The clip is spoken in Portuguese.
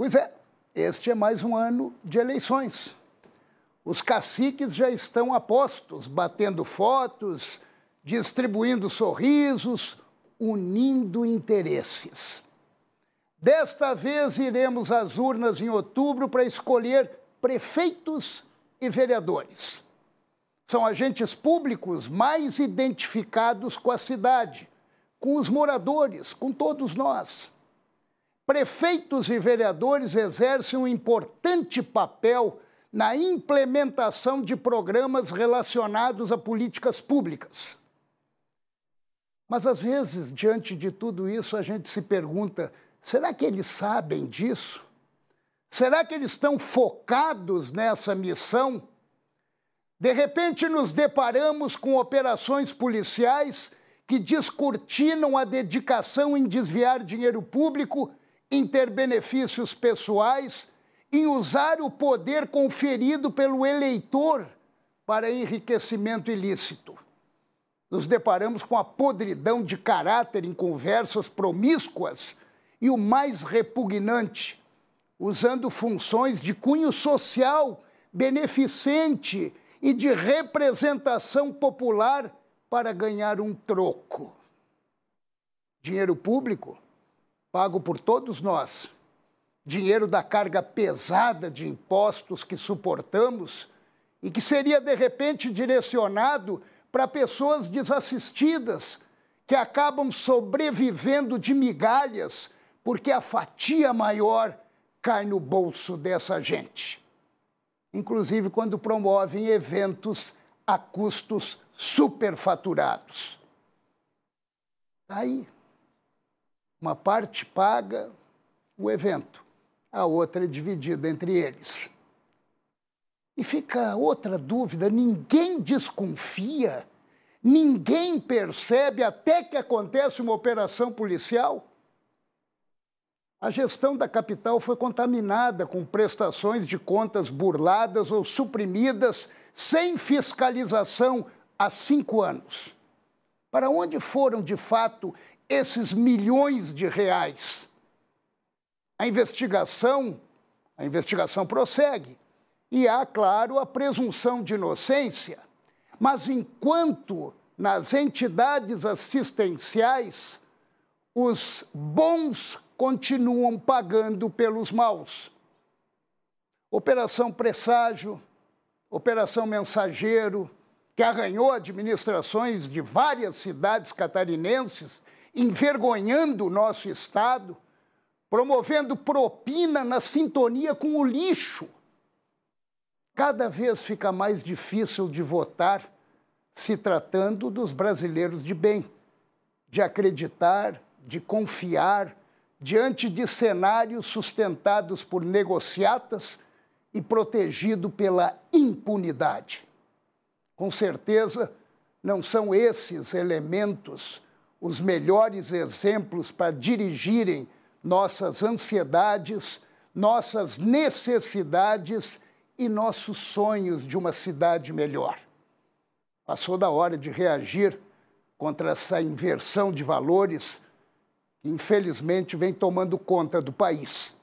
Pois é, este é mais um ano de eleições. Os caciques já estão apostos, batendo fotos, distribuindo sorrisos, unindo interesses. Desta vez iremos às urnas em outubro para escolher prefeitos e vereadores. São agentes públicos mais identificados com a cidade, com os moradores, com todos nós prefeitos e vereadores exercem um importante papel na implementação de programas relacionados a políticas públicas. Mas, às vezes, diante de tudo isso, a gente se pergunta: será que eles sabem disso? Será que eles estão focados nessa missão? De repente, nos deparamos com operações policiais que descortinam a dedicação em desviar dinheiro público em ter benefícios pessoais, em usar o poder conferido pelo eleitor para enriquecimento ilícito. Nos deparamos com a podridão de caráter em conversas promíscuas e o mais repugnante, usando funções de cunho social, beneficente e de representação popular para ganhar um troco. Dinheiro público pago por todos nós, dinheiro da carga pesada de impostos que suportamos e que seria de repente direcionado para pessoas desassistidas que acabam sobrevivendo de migalhas, porque a fatia maior cai no bolso dessa gente. Inclusive quando promovem eventos a custos superfaturados. Tá aí. Uma parte paga o evento, a outra é dividida entre eles. E fica outra dúvida: ninguém desconfia, ninguém percebe até que acontece uma operação policial? A gestão da capital foi contaminada com prestações de contas burladas ou suprimidas sem fiscalização há cinco anos. Para onde foram, de fato, esses milhões de reais. A investigação, a investigação prossegue e há, claro, a presunção de inocência, mas enquanto nas entidades assistenciais os bons continuam pagando pelos maus. Operação Presságio, Operação Mensageiro, que arranhou administrações de várias cidades catarinenses envergonhando o nosso Estado, promovendo propina na sintonia com o lixo. Cada vez fica mais difícil de votar se tratando dos brasileiros de bem, de acreditar, de confiar, diante de cenários sustentados por negociatas e protegido pela impunidade. Com certeza, não são esses elementos os melhores exemplos para dirigirem nossas ansiedades, nossas necessidades e nossos sonhos de uma cidade melhor. Passou da hora de reagir contra essa inversão de valores que, infelizmente, vem tomando conta do país.